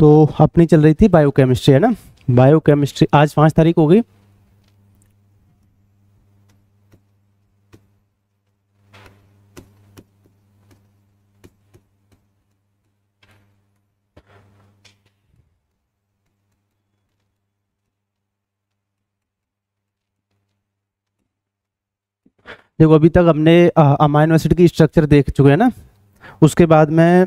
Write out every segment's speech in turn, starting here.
तो अपनी चल रही थी बायोकेमिस्ट्री है ना बायोकेमिस्ट्री आज पांच तारीख हो गई देखो अभी तक हमने अमाइनो एसिड की स्ट्रक्चर देख चुके हैं ना उसके बाद में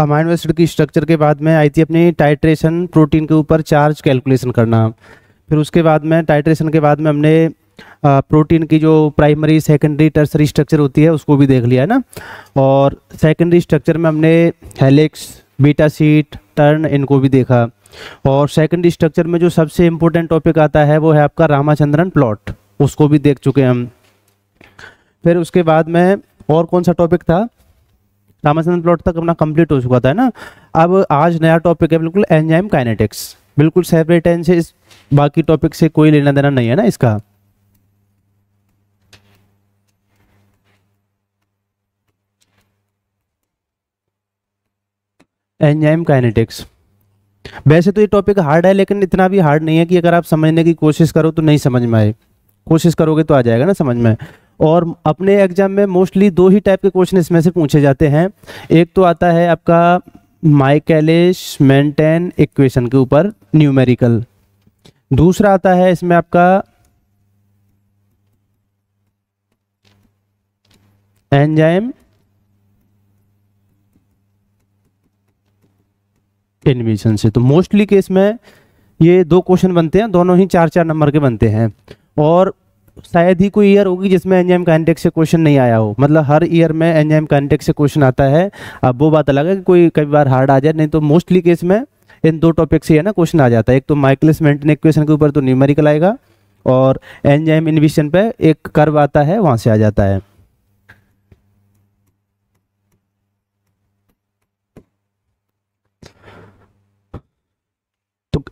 अमाइनो एसिड की स्ट्रक्चर के बाद में आई थी अपनी टाइट्रेशन प्रोटीन के ऊपर चार्ज कैलकुलेशन करना फिर उसके बाद में टाइट्रेशन के बाद में हमने प्रोटीन की जो प्राइमरी सेकेंडरी टर्सरी स्ट्रक्चर होती है उसको भी देख लिया है ना और सेकेंडरी स्ट्रक्चर में हमने हेलिक्स बीटा सीट टर्न इनको भी देखा और सेकेंडरी स्ट्रक्चर में जो सबसे इम्पोर्टेंट टॉपिक आता है वो है आपका रामाचंद्रन प्लॉट उसको भी देख चुके हम फिर उसके बाद में और कौन सा टॉपिक था रामाचंद्र प्लॉट तक अपना कंप्लीट हो चुका था ना अब आज नया टॉपिक है बिल्कुल एंजाइम काइनेटिक्स बिल्कुल सेपरेट है इस बाकी टॉपिक से कोई लेना देना नहीं है ना इसका एंजाइम काइनेटिक्स वैसे तो ये टॉपिक हार्ड है लेकिन इतना भी हार्ड नहीं है कि अगर आप समझने की कोशिश करो तो नहीं समझ में आए कोशिश करोगे तो आ जाएगा ना समझ में और अपने एग्जाम में मोस्टली दो ही टाइप के क्वेश्चन इसमें से पूछे जाते हैं एक तो आता है आपका माइकैलिश मेंटेन इक्वेशन के ऊपर न्यूमेरिकल दूसरा आता है इसमें आपका एंजाइम इनविशन से तो मोस्टली केस में ये दो क्वेश्चन बनते हैं दोनों ही चार चार नंबर के बनते हैं और शायद ही कोई ईयर होगी जिसमें का काइनेटिक्स से क्वेश्चन नहीं आया हो मतलब हर ईयर में का काइनेटिक्स से क्वेश्चन आता है अब वो बात अलग है कि कोई कई बार हार्ड आ जाए नहीं तो मोस्टली केस में इन दो टॉपिक से है ना क्वेश्चन आ जाता है एक तो माइकलिस मेंटेन इक्वेशन के ऊपर तो न्यूमेरिकल आएगा और एनजीएम इनविशन पे एक कर्व आता है वहाँ से आ जाता है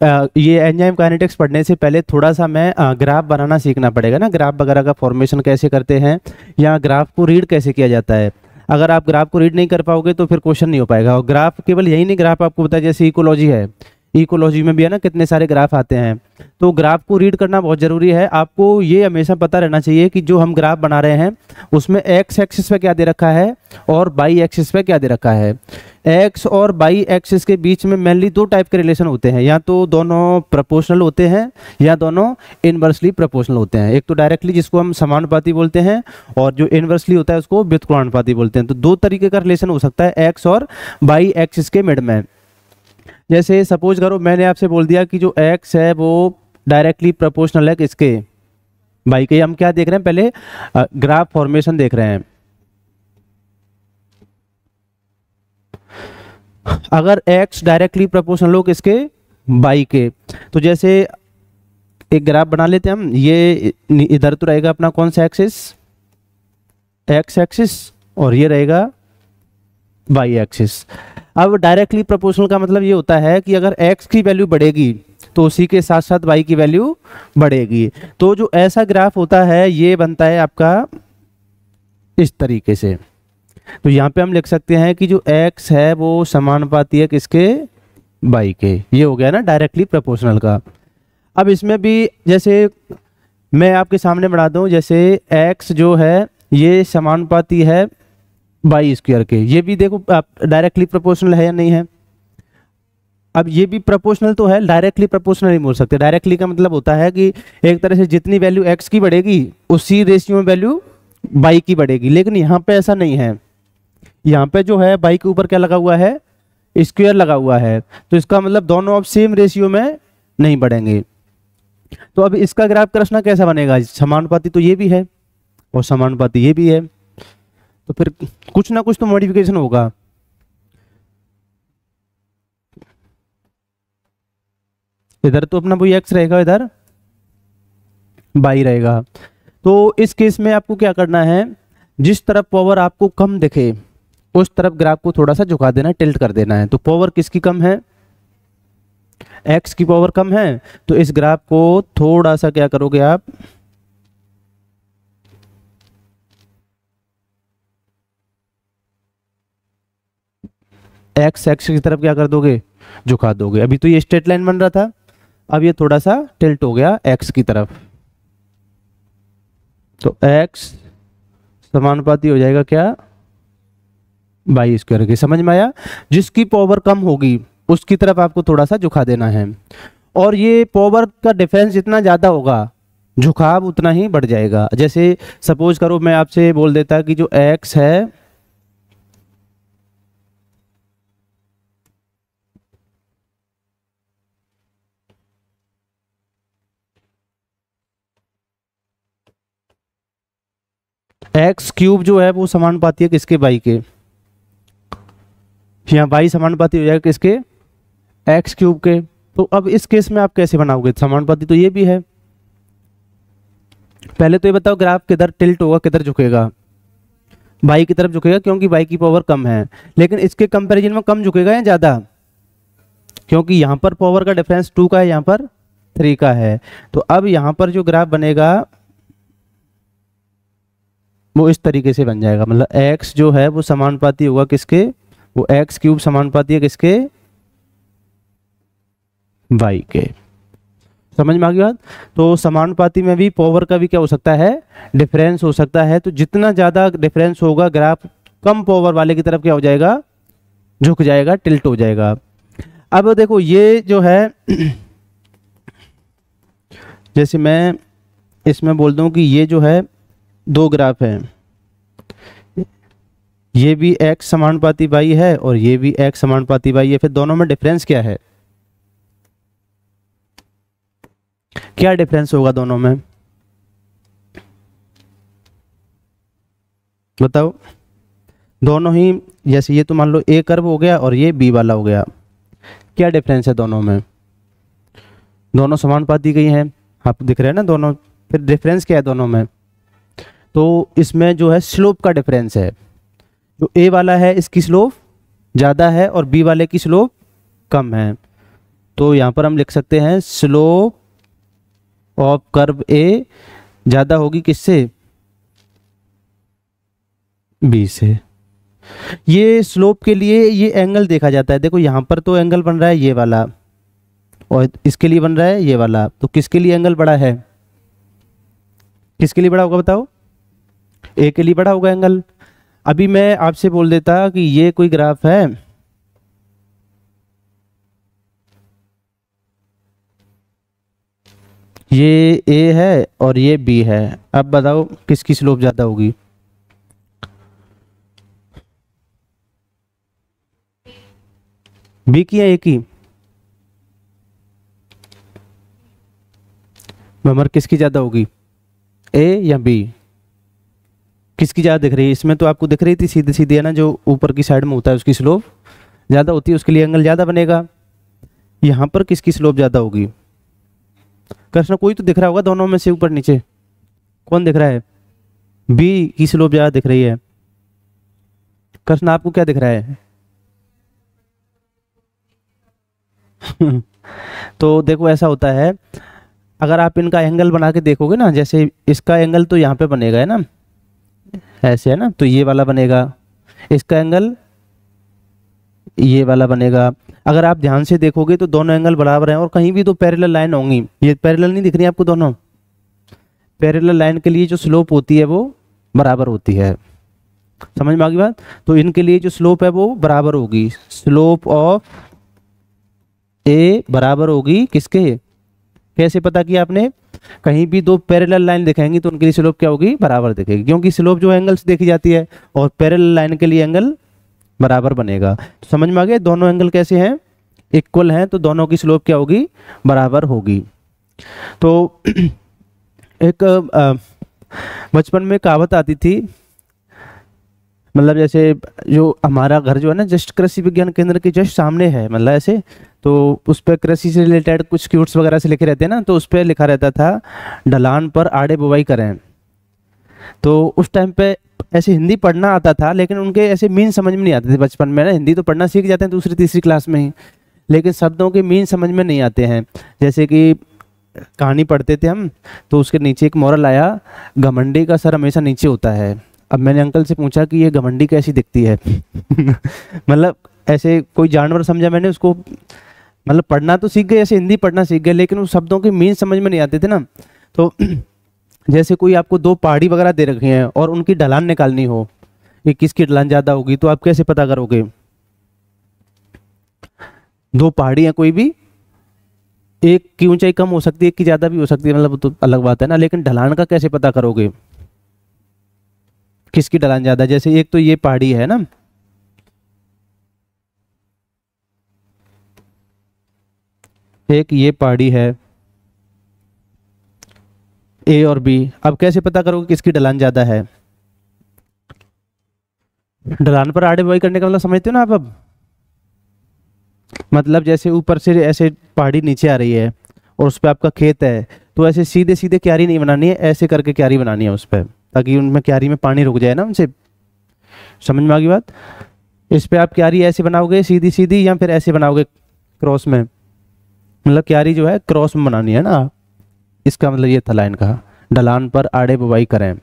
ये एंजाइम काइनेटिक्स पढ़ने से पहले थोड़ा सा मैं ग्राफ बनाना सीखना पड़ेगा ना ग्राफ वगैरह का फॉर्मेशन कैसे करते हैं या ग्राफ को रीड कैसे किया जाता है अगर आप ग्राफ को रीड नहीं कर पाओगे तो फिर क्वेश्चन नहीं हो पाएगा और ग्राफ केवल यही नहीं ग्राफ आपको बताया जैसे इकोलॉजी है इकोलॉजी में भी है ना कितने सारे ग्राफ आते हैं तो ग्राफ को रीड करना बहुत ज़रूरी है आपको ये हमेशा पता रहना चाहिए कि जो हम ग्राफ बना रहे हैं उसमें एक्स एक्सिस पे क्या दे रखा है और बाई एक्सिस पे क्या दे रखा है एक्स और बाई एक्सिस के बीच में मेनली दो टाइप के रिलेशन होते हैं या तो दोनों प्रपोर्शनल होते हैं या दोनों इन्वर्सली प्रपोर्शनल होते हैं एक तो डायरेक्टली जिसको हम समानुपाती बोलते हैं और जो इन्वर्सली होता है उसको व्युत्क्रमानुपाती बोलते हैं तो दो तरीके का रिलेशन हो सकता है एक्स और बाई एक्सिस के मिड में जैसे सपोज करो मैंने आपसे बोल दिया कि जो एक्स है वो डायरेक्टली प्रपोर्शनल है किसके भाई के हम क्या देख रहे हैं पहले ग्राफ फॉर्मेशन देख रहे हैं अगर एक्स डायरेक्टली प्रपोर्शनल हो किसके बाई के तो जैसे एक ग्राफ बना लेते हैं हम ये इधर तो रहेगा अपना कौन सा एक्सिस एक्स एक्सिस और ये रहेगा बाई एक्सिस अब डायरेक्टली प्रोपोर्शनल का मतलब ये होता है कि अगर एक्स की वैल्यू बढ़ेगी तो उसी के साथ साथ वाई की वैल्यू बढ़ेगी तो जो ऐसा ग्राफ होता है ये बनता है आपका इस तरीके से तो यहाँ पे हम लिख सकते हैं कि जो एक्स है वो समानुपाती है किसके बाई के ये हो गया ना डायरेक्टली प्रोपोर्शनल का अब इसमें भी जैसे मैं आपके सामने बढ़ा दूँ जैसे एक्स जो है ये समानुपाती है बाई स्क्वायर के ये भी देखो आप डायरेक्टली प्रोपोर्शनल है या नहीं है अब ये भी प्रोपोर्शनल तो है डायरेक्टली प्रोपोर्शनल नहीं बोल सकते डायरेक्टली का मतलब होता है कि एक तरह से जितनी वैल्यू एक्स की बढ़ेगी उसी रेशियो में वैल्यू बाई की बढ़ेगी लेकिन यहाँ पे ऐसा नहीं है यहाँ पे जो है बाई के ऊपर क्या लगा हुआ है स्क्वेयर लगा हुआ है तो इसका मतलब दोनों अब सेम रेशियो में नहीं बढ़ेंगे तो अब इसका ग्राफ कृष्णा कैसा बनेगा समानुपाति तो ये भी है और समानुपाति ये भी है तो फिर कुछ ना कुछ तो मॉडिफिकेशन होगा इधर तो अपना वही एक्स रहेगा इधर बाई रहेगा तो इस केस में आपको क्या करना है जिस तरफ पावर आपको कम दिखे उस तरफ ग्राफ को थोड़ा सा झुका देना है टिल्ट कर देना है तो पावर किसकी कम है एक्स की पावर कम है तो इस ग्राफ को थोड़ा सा क्या करोगे आप एक्स एक्स की तरफ क्या कर दोगे झुका दोगे अभी तो ये स्ट्रेट लाइन बन रहा था अब ये थोड़ा सा टिल्ट हो गया एक्स की तरफ तो एक्स समानुपाती हो जाएगा क्या बाई स्क्वायर के समझ में आया जिसकी पावर कम होगी उसकी तरफ आपको थोड़ा सा झुका देना है और ये पावर का डिफरेंस जितना ज़्यादा होगा झुकाव उतना ही बढ़ जाएगा जैसे सपोज करो मैं आपसे बोल देता कि जो एक्स है एक्स क्यूब जो है वो समान पाती है किसके बाई के यहाँ बाई पाती हो जाएगा किसके एक्स क्यूब के तो अब इस केस में आप कैसे बनाओगे समान पाती तो ये भी है पहले तो ये बताओ ग्राफ किधर टिल्ट होगा किधर झुकेगा बाई की तरफ झुकेगा क्योंकि बाई की पावर कम है लेकिन इसके कंपेरिजन में कम झुकेगा या ज़्यादा क्योंकि यहां पर पावर का डिफरेंस टू का है यहां पर थ्री का है तो अब यहां पर जो ग्राफ बनेगा वो इस तरीके से बन जाएगा मतलब एक्स जो है वो समानुपाती होगा किसके वो एक्स क्यूब समानुपाती है किसके वाई के समझ में आ गई बात तो समानुपाती में भी पावर का भी क्या हो सकता है डिफरेंस हो सकता है तो जितना ज़्यादा डिफरेंस होगा ग्राफ कम पावर वाले की तरफ क्या हो जाएगा झुक जाएगा टिल्ट हो जाएगा अब देखो ये जो है जैसे मैं इसमें बोल दूं कि ये जो है दो ग्राफ हैं ये भी x समानुपाती बाई है और ये भी x समानुपाती बाई है फिर दोनों में डिफरेंस क्या है क्या डिफरेंस होगा दोनों में बताओ दोनों ही जैसे ये तो मान लो ए कर्व हो गया और ये बी वाला हो गया क्या डिफरेंस है दोनों में दोनों समानुपाती गई हैं आप दिख रहे हैं ना दोनों फिर डिफरेंस क्या है दोनों में तो इसमें जो है स्लोप का डिफरेंस है जो ए वाला है इसकी स्लोप ज़्यादा है और बी वाले की स्लोप कम है तो यहाँ पर हम लिख सकते हैं स्लोप ऑफ कर्व ए ज़्यादा होगी किससे बी से ये स्लोप के लिए ये एंगल देखा जाता है देखो यहाँ पर तो एंगल बन रहा है ये वाला और इसके लिए बन रहा है ये वाला तो किसके लिए एंगल बड़ा है किसके लिए बड़ा होगा बताओ ए के लिए बड़ा होगा एंगल अभी मैं आपसे बोल देता कि ये कोई ग्राफ है ये ए है और ये बी है अब बताओ किसकी स्लोप ज़्यादा होगी बी की या ए की मर किसकी ज़्यादा होगी ए या बी किसकी ज़्यादा दिख रही है इसमें तो आपको दिख रही थी सीधे सीधे है ना जो ऊपर की साइड में होता है उसकी स्लोप ज़्यादा होती है उसके लिए एंगल ज़्यादा बनेगा यहाँ पर किसकी स्लोप ज़्यादा होगी कृष्ण कोई तो दिख रहा होगा दोनों में से ऊपर नीचे कौन दिख रहा है बी की स्लोप ज़्यादा दिख रही है कृष्ण आपको क्या दिख रहा है तो देखो ऐसा होता है अगर आप इनका एंगल बना के देखोगे ना जैसे इसका एंगल तो यहाँ पे बनेगा है ना ऐसे है ना तो ये वाला बनेगा इसका एंगल ये वाला बनेगा अगर आप ध्यान से देखोगे तो दोनों एंगल बराबर हैं और कहीं भी तो पैरेलल लाइन होंगी ये पैरेलल नहीं दिख रही आपको दोनों पैरेलल लाइन के लिए जो स्लोप होती है वो बराबर होती है समझ में आ गई बात तो इनके लिए जो स्लोप है वो बराबर होगी स्लोप ऑफ ए बराबर होगी किसके कैसे पता किया आपने कहीं भी दो पैरेलल लाइन दिखाएंगी तो उनके लिए स्लोप क्या होगी बराबर दिखेगी क्योंकि स्लोप जो एंगल्स देखी जाती है और पैरेलल लाइन के लिए एंगल बराबर बनेगा तो समझ में आ गया दोनों एंगल कैसे हैं इक्वल हैं तो दोनों की स्लोप क्या होगी बराबर होगी तो एक बचपन में कहावत आती थी मतलब जैसे जो हमारा घर जो है ना जस्ट कृषि विज्ञान केंद्र के जस्ट सामने है मतलब ऐसे तो उस पर कृषि से रिलेटेड कुछ क्यूट्स वगैरह से लिखे रहते हैं ना तो उस पर लिखा रहता था ढलान पर आड़े बुवाई करें तो उस टाइम पे ऐसे हिंदी पढ़ना आता था लेकिन उनके ऐसे मीन समझ में नहीं आते थे बचपन में ना हिंदी तो पढ़ना सीख जाते हैं दूसरी तीसरी क्लास में ही लेकिन शब्दों के मीन समझ में नहीं आते हैं जैसे कि कहानी पढ़ते थे हम तो उसके नीचे एक मॉरल आया घमंडी का सर हमेशा नीचे होता है अब मैंने अंकल से पूछा कि ये घमंडी कैसी दिखती है मतलब ऐसे कोई जानवर समझा मैंने उसको मतलब पढ़ना तो सीख गए ऐसे हिंदी पढ़ना सीख गए लेकिन उन शब्दों के मीन समझ में नहीं आते थे ना तो जैसे कोई आपको दो पहाड़ी वगैरह दे रखी हैं और उनकी ढलान निकालनी हो कि किसकी ढलान ज़्यादा होगी तो आप कैसे पता करोगे दो पहाड़ी हैं कोई भी एक की ऊंचाई कम हो सकती है एक की ज़्यादा भी हो सकती है मतलब तो अलग बात है ना लेकिन ढलान का कैसे पता करोगे किसकी ढलान ज़्यादा जैसे एक तो ये पहाड़ी है ना एक ये पहाड़ी है ए और बी अब कैसे पता करोगे किसकी ढलान ज़्यादा है ढलान पर आड़े बुआई करने का मतलब समझते हो ना आप अब मतलब जैसे ऊपर से ऐसे पहाड़ी नीचे आ रही है और उस पर आपका खेत है तो ऐसे सीधे सीधे क्यारी नहीं बनानी है ऐसे करके क्यारी बनानी है उस पर ताकि उनमें क्यारी में पानी रुक जाए ना उनसे समझ में आ गई बात इस पर आप क्यारी ऐसे बनाओगे सीधी सीधी या फिर ऐसे बनाओगे क्रॉस में मतलब क्यारी जो है क्रॉस में बनानी है ना इसका मतलब ये था लाइन का ढलान पर आड़े बुवाई करें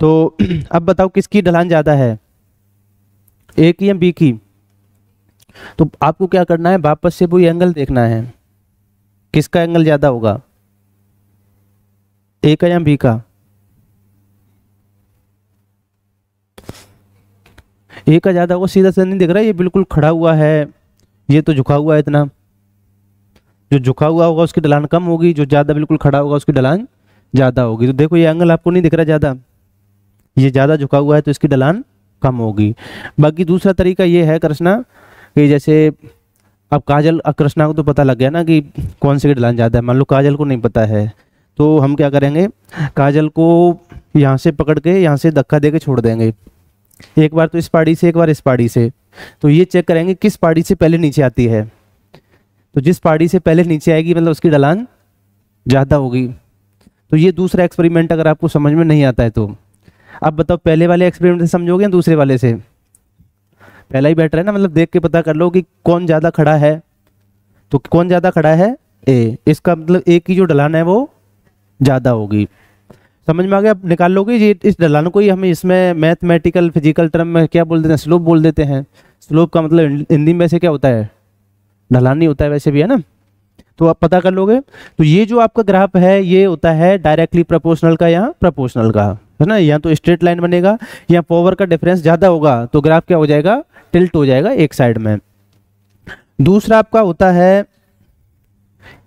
तो अब बताओ किसकी ढलान ज़्यादा है ए की या बी की तो आपको क्या करना है वापस से वो एंगल देखना है किसका एंगल ज़्यादा होगा ए का या बी का ए का ज़्यादा होगा सीधा सीधा नहीं दिख रहा है ये बिल्कुल खड़ा हुआ है ये तो झुका हुआ है इतना जो झुका हुआ होगा उसकी ढलान कम होगी जो ज़्यादा बिल्कुल खड़ा होगा उसकी ढलान ज़्यादा होगी तो देखो ये एंगल आपको नहीं दिख रहा ज़्यादा ये ज़्यादा झुका हुआ है तो इसकी ढलान कम होगी बाकी दूसरा तरीका ये है कृष्णा कि जैसे अब काजल कृष्णा को तो पता लग गया ना कि कौन सी ढलान ज़्यादा है मान लो काजल को नहीं पता है तो हम क्या करेंगे काजल को यहाँ से पकड़ के यहाँ से धक्का दे के छोड़ देंगे एक बार तो इस पाड़ी से एक बार इस पाड़ी से तो ये चेक करेंगे किस पार्टी से पहले नीचे आती है तो जिस पार्टी से पहले नीचे आएगी मतलब उसकी ढलान ज़्यादा होगी तो ये दूसरा एक्सपेरिमेंट अगर आपको समझ में नहीं आता है तो अब बताओ पहले वाले एक्सपेरिमेंट से समझोगे या दूसरे वाले से पहला ही बेटर है ना मतलब देख के पता कर लो कि कौन ज़्यादा खड़ा है तो कौन ज़्यादा खड़ा है ए इसका मतलब ए की जो ढलान है वो ज़्यादा होगी समझ में आ गया आप निकाल लोगे ये इस ढलान को ही हमें इसमें मैथमेटिकल फिजिकल टर्म में क्या बोल देते हैं स्लोप बोल देते हैं स्लोप का मतलब हिंदी में वैसे क्या होता है ढलान नहीं होता है वैसे भी है ना तो आप पता कर लोगे तो ये जो आपका ग्राफ है ये होता है डायरेक्टली प्रोपोर्शनल का यहाँ प्रोपोर्शनल का है ना यहाँ तो स्ट्रेट लाइन बनेगा यहाँ पावर का डिफरेंस ज़्यादा होगा तो ग्राफ क्या हो जाएगा टिल्ट हो जाएगा एक साइड में दूसरा आपका होता है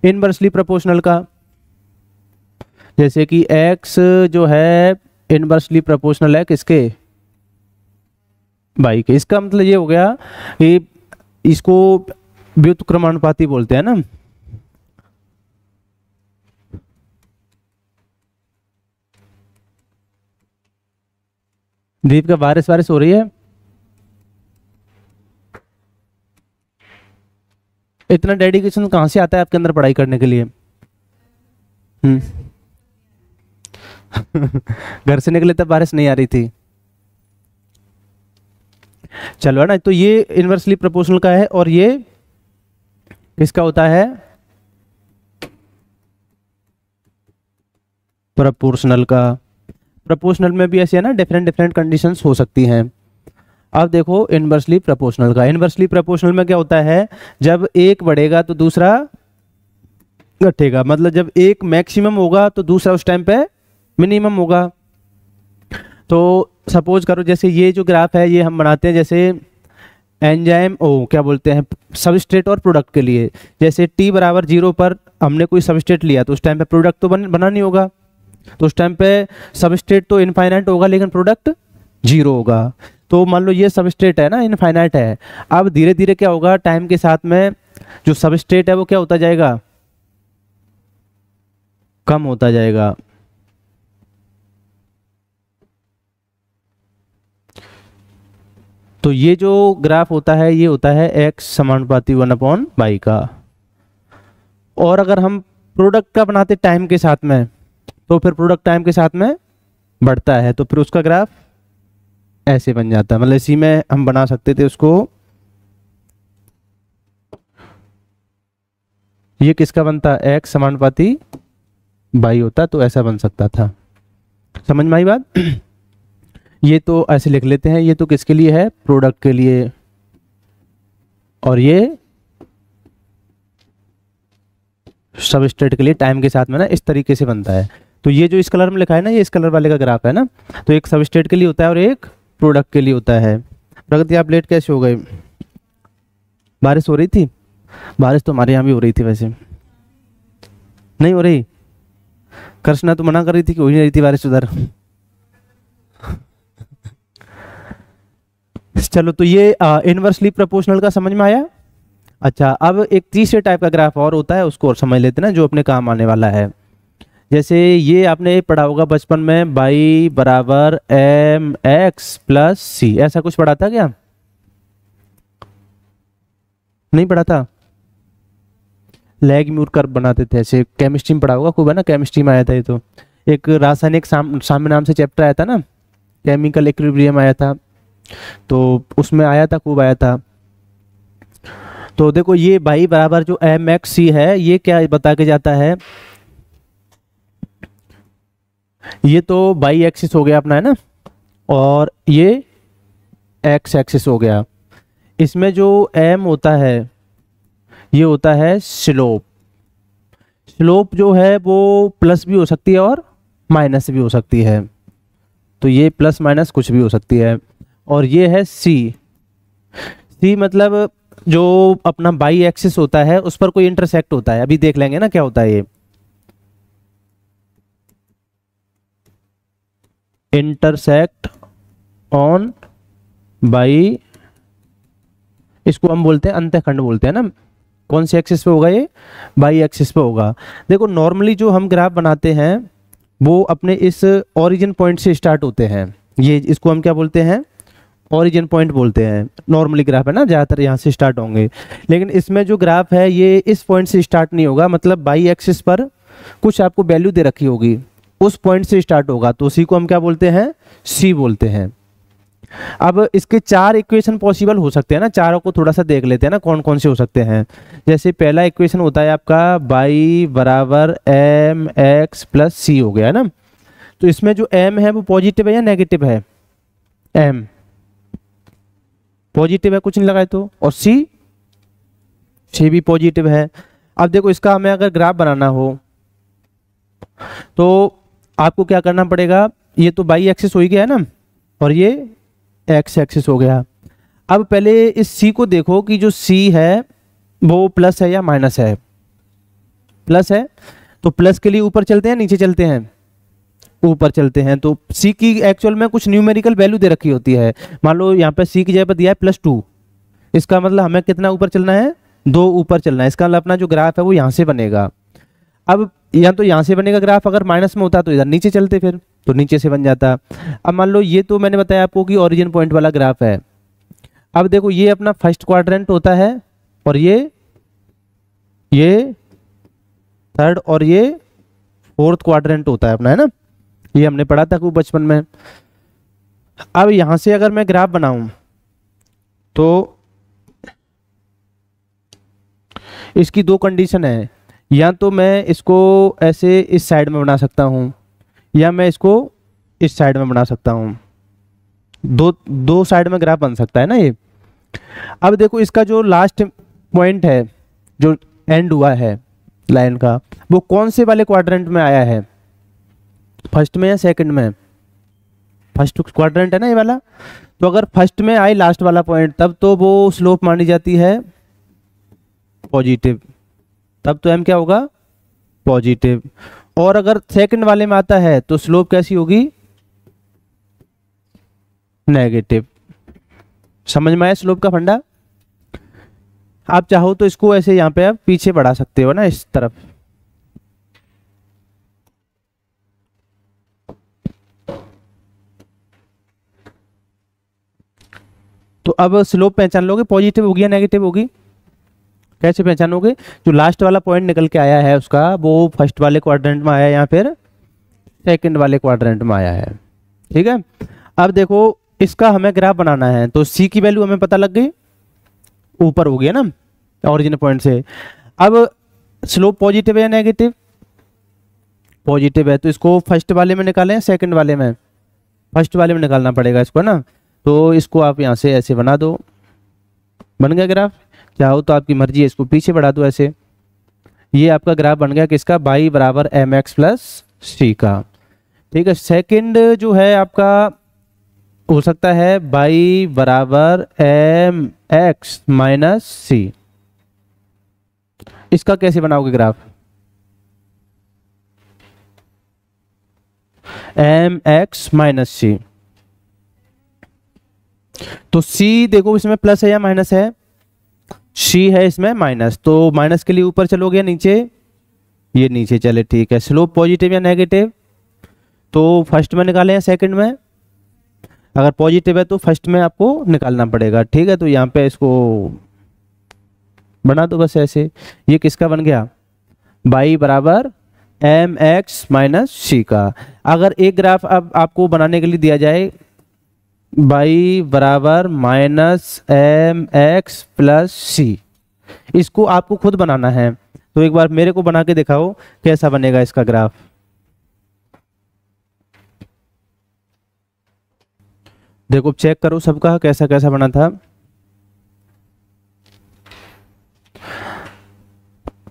इनवर्सली प्रपोशनल का जैसे कि एक्स जो है इनवर्सली प्रपोशनल है किसके बाइक है इसका मतलब ये हो गया कि इसको व्युतक्रमानुपाती बोलते हैं ना दीप का बारिश वारिश हो रही है इतना डेडिकेशन कहां से आता है आपके अंदर पढ़ाई करने के लिए हम्म। घर से निकले तब बारिश नहीं आ रही थी चलो है ना तो ये इन्वर्सली प्रोपोर्शनल का है और ये किसका होता है प्रोपोर्शनल का प्रोपोर्शनल में भी ऐसे है ना डिफरेंट डिफरेंट कंडीशन हो सकती हैं अब देखो इन्वर्सली प्रोपोर्शनल का इन्वर्सली प्रोपोर्शनल में क्या होता है जब एक बढ़ेगा तो दूसरा घटेगा मतलब जब एक मैक्सिमम होगा तो दूसरा उस टाइम पे मिनिमम होगा तो सपोज करो जैसे ये जो ग्राफ है ये हम बनाते हैं जैसे एंजाइम ओ क्या बोलते हैं सबस्ट्रेट और प्रोडक्ट के लिए जैसे टी बराबर जीरो पर हमने कोई सबस्ट्रेट लिया तो उस टाइम पे प्रोडक्ट तो बन बना नहीं होगा तो उस टाइम पे सबस्ट्रेट तो इनफाइनाइट होगा लेकिन प्रोडक्ट जीरो होगा तो मान लो ये सबस्ट्रेट है ना इनफाइनाइट है अब धीरे धीरे क्या होगा टाइम के साथ में जो सबस्ट्रेट है वो क्या होता जाएगा कम होता जाएगा तो ये जो ग्राफ होता है ये होता है एक्स समानुपाती वन अपॉन बाई का और अगर हम प्रोडक्ट का बनाते टाइम के साथ में तो फिर प्रोडक्ट टाइम के साथ में बढ़ता है तो फिर उसका ग्राफ ऐसे बन जाता है मतलब इसी में हम बना सकते थे उसको ये किसका बनता एक्स समानुपाती बाई होता तो ऐसा बन सकता था समझ में आई बात ये तो ऐसे लिख लेते हैं ये तो किसके लिए है प्रोडक्ट के लिए और ये स्टेट के लिए टाइम के साथ में ना इस तरीके से बनता है तो ये जो इस कलर में लिखा है ना ये इस कलर वाले का ग्राफ है ना तो एक स्टेट के लिए होता है और एक प्रोडक्ट के लिए होता है प्रगति आप लेट कैसे हो गए बारिश हो रही थी बारिश तो हमारे यहाँ भी हो रही थी वैसे नहीं हो रही कृष्णा तो मना कर रही थी कि हो ही नहीं रही थी बारिश उधर चलो तो ये इनवर्सली प्रोपोर्शनल का समझ में आया अच्छा अब एक तीसरे टाइप का ग्राफ और होता है उसको और समझ लेते ना जो अपने काम आने वाला है जैसे ये आपने पढ़ा होगा बचपन में बाई बराबर एम एक्स प्लस सी ऐसा कुछ पढ़ा था क्या नहीं पढ़ा था लेग म्यूर कर बनाते थे ऐसे केमिस्ट्री में पढ़ा होगा खूब है ना केमिस्ट्री में आया था ये तो एक रासायनिक साम, साम्य नाम से चैप्टर आया था ना केमिकल इक्विलिब्रियम आया था तो उसमें आया था खूब आया था तो देखो ये भाई बराबर जो एम एक्स सी है ये क्या बता के जाता है ये तो बाई एक्सिस हो गया अपना है ना और ये एक्स एक्सिस हो गया इसमें जो एम होता है ये होता है स्लोप स्लोप जो है वो प्लस भी हो सकती है और माइनस भी हो सकती है तो ये प्लस माइनस कुछ भी हो सकती है और ये है सी सी मतलब जो अपना बाई एक्सिस होता है उस पर कोई इंटरसेक्ट होता है अभी देख लेंगे ना क्या होता है ये इंटरसेक्ट ऑन बाई इसको हम बोलते हैं अंत्यखंड बोलते हैं ना कौन से एक्सिस पे होगा ये बाई एक्सिस पे होगा देखो नॉर्मली जो हम ग्राफ बनाते हैं वो अपने इस ओरिजिन पॉइंट से स्टार्ट होते हैं ये इसको हम क्या बोलते हैं ओरिजिन पॉइंट बोलते हैं नॉर्मली ग्राफ है ना ज़्यादातर यहाँ से स्टार्ट होंगे लेकिन इसमें जो ग्राफ है ये इस पॉइंट से स्टार्ट नहीं होगा मतलब बाई एक्सिस पर कुछ आपको वैल्यू दे रखी होगी उस पॉइंट से स्टार्ट होगा तो उसी को हम क्या बोलते हैं सी बोलते हैं अब इसके चार इक्वेशन पॉसिबल हो सकते हैं ना चारों को थोड़ा सा देख लेते हैं ना कौन कौन से हो सकते हैं जैसे पहला इक्वेशन होता है आपका बाई बराबर एम एक्स प्लस सी हो गया है ना तो इसमें जो एम है वो पॉजिटिव है या नेगेटिव है एम पॉजिटिव है कुछ नहीं लगाए तो और सी सी भी पॉजिटिव है अब देखो इसका हमें अगर ग्राफ बनाना हो तो आपको क्या करना पड़ेगा ये तो बाई एक्सिस हो ही गया है ना और ये एक्स एक्सिस हो गया अब पहले इस सी को देखो कि जो सी है वो प्लस है या माइनस है प्लस है तो प्लस के लिए ऊपर चलते हैं नीचे चलते हैं ऊपर चलते हैं तो सी की एक्चुअल में कुछ न्यूमेरिकल वैल्यू दे रखी होती है मान लो यहाँ पर सी की जगह पर दिया है प्लस टू इसका मतलब हमें कितना ऊपर चलना है दो ऊपर चलना है इसका मतलब अपना जो ग्राफ है वो यहाँ से बनेगा अब या तो यहाँ से बनेगा ग्राफ अगर माइनस में होता तो इधर नीचे चलते फिर तो नीचे से बन जाता अब मान लो ये तो मैंने बताया आपको कि ओरिजिन पॉइंट वाला ग्राफ है अब देखो ये अपना फर्स्ट क्वाड्रेंट होता है और ये ये थर्ड और ये फोर्थ क्वाड्रेंट होता है अपना है ना ये हमने पढ़ा था खूब बचपन में अब यहां से अगर मैं ग्राफ बनाऊ तो इसकी दो कंडीशन है या तो मैं इसको ऐसे इस साइड में बना सकता हूँ या मैं इसको इस साइड में बना सकता हूँ दो दो साइड में ग्राफ बन सकता है ना ये अब देखो इसका जो लास्ट पॉइंट है जो एंड हुआ है लाइन का वो कौन से वाले क्वाड्रेंट में आया है फर्स्ट में या सेकंड में फर्स्ट क्वाड्रेंट तो है ना ये वाला तो अगर फर्स्ट में आई लास्ट वाला पॉइंट तब तो वो स्लोप मानी जाती है पॉजिटिव तब तो एम क्या होगा पॉजिटिव और अगर सेकंड वाले में आता है तो स्लोप कैसी होगी नेगेटिव समझ में आया स्लोप का फंडा आप चाहो तो इसको ऐसे यहाँ पे आप पीछे बढ़ा सकते हो ना इस तरफ तो अब स्लोप पहचान लोगे पॉजिटिव होगी या नेगेटिव होगी कैसे पहचानोगे जो लास्ट वाला पॉइंट निकल के आया है उसका वो फर्स्ट वाले क्वाड्रेंट में आया या फिर सेकंड वाले क्वाड्रेंट में आया है ठीक है अब देखो इसका हमें ग्राफ बनाना है तो सी की वैल्यू हमें पता लग गई ऊपर हो गया ना ऑरिजिन पॉइंट से अब स्लोप पॉजिटिव है या नेगेटिव पॉजिटिव है तो इसको फर्स्ट वाले में निकालें सेकेंड वाले में फर्स्ट वाले में निकालना पड़ेगा इसको ना तो इसको आप यहाँ से ऐसे बना दो बन गया ग्राफ चाहो तो आपकी मर्जी है इसको पीछे बढ़ा दो ऐसे ये आपका ग्राफ बन गया किसका बाई बराबर एम एक्स प्लस सी का ठीक है सेकंड जो है आपका हो सकता है बाई बराबर एम एक्स माइनस सी इसका कैसे बनाओगे graph m x minus c तो सी देखो इसमें प्लस है या माइनस है सी है इसमें माइनस तो माइनस के लिए ऊपर चलोगे नीचे ये नीचे चले ठीक है स्लोप पॉजिटिव या नेगेटिव तो फर्स्ट में निकाले या सेकंड में अगर पॉजिटिव है तो फर्स्ट में आपको निकालना पड़ेगा ठीक है तो यहाँ पे इसको बना दो बस ऐसे ये किसका बन गया बाई बराबर एम एक्स माइनस सी का अगर एक ग्राफ अब आपको बनाने के लिए दिया जाए बाई बराबर minus m x plus c इसको आपको खुद बनाना है तो एक बार मेरे को बना के दिखाओ कैसा बनेगा इसका ग्राफ देखो चेक करो सबका कैसा कैसा बना था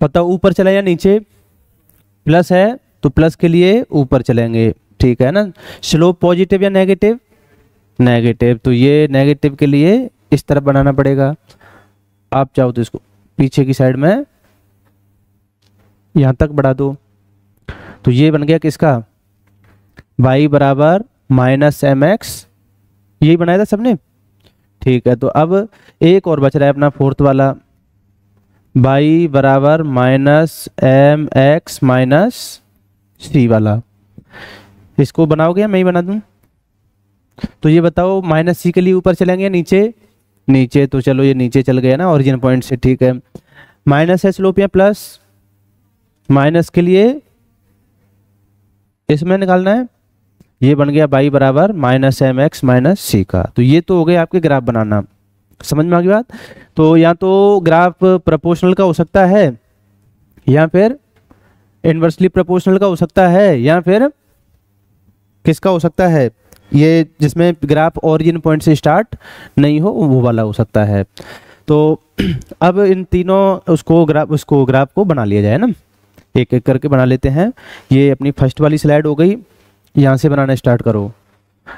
पता ऊपर चला या नीचे प्लस है तो प्लस के लिए ऊपर चलेंगे ठीक है ना स्लोप पॉजिटिव या नेगेटिव नेगेटिव तो ये नेगेटिव के लिए इस तरफ बनाना पड़ेगा आप चाहो तो इसको पीछे की साइड में यहाँ तक बढ़ा दो तो ये बन गया किसका वाई बराबर माइनस एम एक्स यही बनाया था सबने ठीक है तो अब एक और बच रहा है अपना फोर्थ वाला वाई बराबर minus m x minus c वाला इसको बनाओगे या मैं ही बना दूँ तो ये बताओ माइनस सी के लिए ऊपर चलेंगे या नीचे नीचे तो चलो ये नीचे चल गया ना ओरिजिन पॉइंट से ठीक है माइनस है स्लोप या प्लस माइनस के लिए इसमें निकालना है ये बन गया बाई बराबर minus m x minus c का तो ये तो हो गया आपके ग्राफ बनाना समझ में आ गई बात तो या तो ग्राफ प्रोपोर्शनल का हो सकता है या फिर इन्वर्सली प्रोपोर्शनल का हो सकता है या फिर किसका हो सकता है ये जिसमें ग्राफ ओरिजिन पॉइंट से स्टार्ट नहीं हो वो वाला हो सकता है तो अब इन तीनों उसको ग्राफ उसको ग्राफ को बना लिया जाए ना एक एक करके बना लेते हैं ये अपनी फर्स्ट वाली स्लाइड हो गई यहाँ से बनाना स्टार्ट करो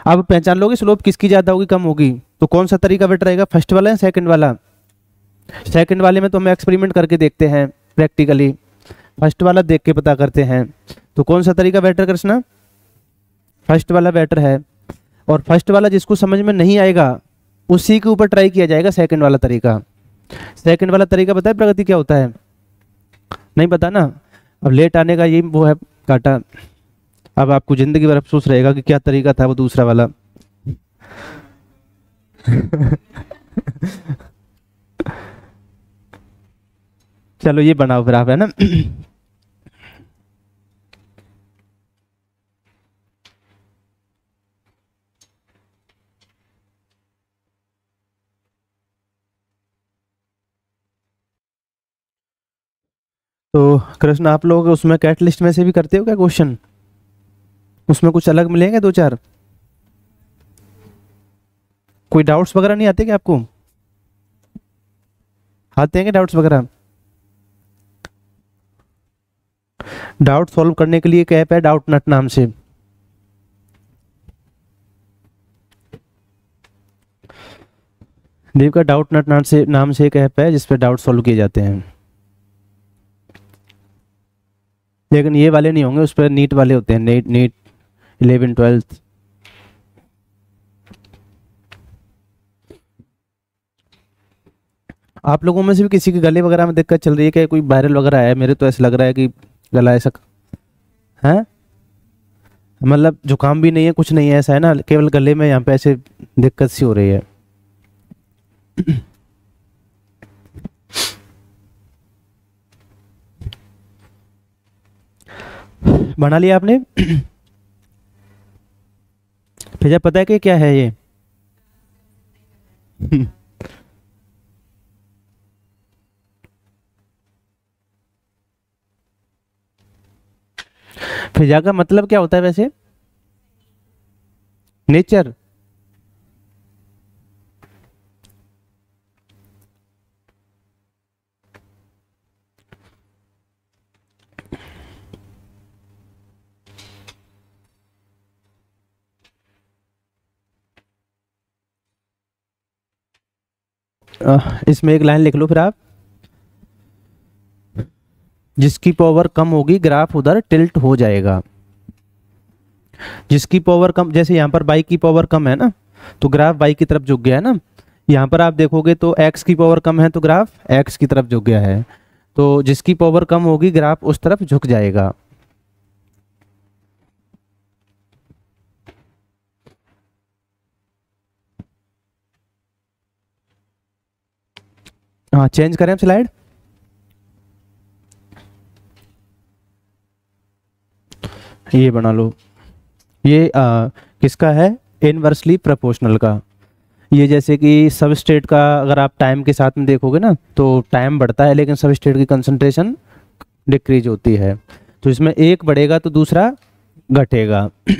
अब पहचान लोगे स्लोप किसकी ज़्यादा होगी कम होगी तो कौन सा तरीका बेटर रहेगा फर्स्ट वाला या सेकेंड वाला सेकेंड वाले में तो हम एक्सपेरिमेंट करके देखते हैं प्रैक्टिकली फर्स्ट वाला देख के पता करते हैं तो कौन सा तरीका बेटर कृष्णा फर्स्ट वाला बेटर है और फर्स्ट वाला जिसको समझ में नहीं आएगा उसी के ऊपर ट्राई किया जाएगा सेकंड वाला तरीका सेकंड वाला तरीका बताए प्रगति क्या होता है नहीं पता ना अब लेट आने का यही वो है काटा अब आपको ज़िंदगी भर अफसोस रहेगा कि क्या तरीका था वो दूसरा वाला चलो ये बनाओ फिर आप है ना तो कृष्ण आप लोग उसमें कैटलिस्ट में से भी करते हो क्या क्वेश्चन उसमें कुछ अलग मिलेंगे दो चार कोई डाउट्स वगैरह नहीं आते क्या आपको आते हैं क्या डाउट्स वगैरह डाउट सॉल्व करने के लिए एक ऐप है डाउट नट नाम से देव का डाउट नट नाम से नाम से एक ऐप है जिसपे डाउट सॉल्व किए जाते हैं लेकिन ये वाले नहीं होंगे उस पर नीट वाले होते हैं नीट नीट इलेवन ट्वेल्थ आप लोगों में से भी किसी के गले वगैरह में दिक्कत चल रही है क्या कोई वायरल वगैरह आया मेरे तो ऐसा लग रहा है कि गला ऐसा है मतलब जुकाम भी नहीं है कुछ नहीं है ऐसा है ना केवल गले में यहाँ पे ऐसे दिक्कत सी हो रही है बना लिया आपने जब पता है कि क्या है ये फिजा का मतलब क्या होता है वैसे नेचर इसमें एक लाइन लिख लो फिर आप जिसकी पावर कम होगी ग्राफ उधर टिल्ट हो जाएगा जिसकी पावर कम जैसे यहाँ पर बाई की पावर कम है ना तो ग्राफ बाई की तरफ झुक गया है ना यहाँ पर आप देखोगे तो एक्स की पावर कम है तो ग्राफ एक्स की तरफ झुक गया है तो जिसकी पावर कम होगी ग्राफ उस तरफ झुक जाएगा हाँ चेंज करें हम स्लाइड ये बना लो ये आ, किसका है इनवर्सली प्रोपोर्शनल का ये जैसे कि सब स्टेट का अगर आप टाइम के साथ में देखोगे ना तो टाइम बढ़ता है लेकिन सब स्टेट की कंसंट्रेशन डिक्रीज होती है तो इसमें एक बढ़ेगा तो दूसरा घटेगा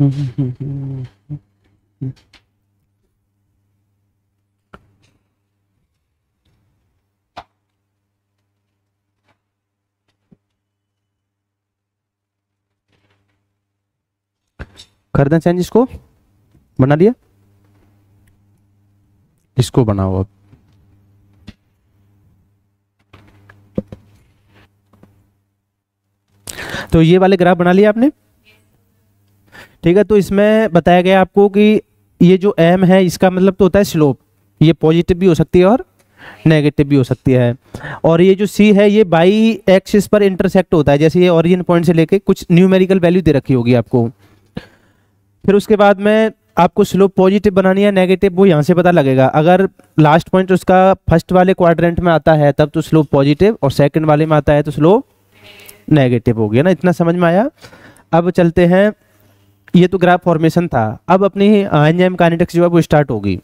कर दें चेंज इसको बना दिया इसको बनाओ अब तो ये वाले ग्राफ बना लिया आपने ठीक है तो इसमें बताया गया आपको कि ये जो एम है इसका मतलब तो होता है स्लोप ये पॉजिटिव भी हो सकती है और नेगेटिव भी हो सकती है और ये जो सी है ये बाई एक्सिस पर इंटरसेक्ट होता है जैसे ये ओरिजिन पॉइंट से लेके कुछ न्यूमेरिकल वैल्यू दे रखी होगी आपको फिर उसके बाद में आपको स्लोप पॉजिटिव बनानी है नेगेटिव वो यहाँ से पता लगेगा अगर लास्ट पॉइंट उसका फर्स्ट वाले क्वाड्रेंट में आता है तब तो स्लोप पॉजिटिव और सेकेंड वाले में आता है तो स्लोप नेगेटिव हो गया ना इतना समझ में आया अब चलते हैं ये तो ग्राफ फॉर्मेशन था अब अपनी एंजाइम काइनेटिक्स जो है वो स्टार्ट होगी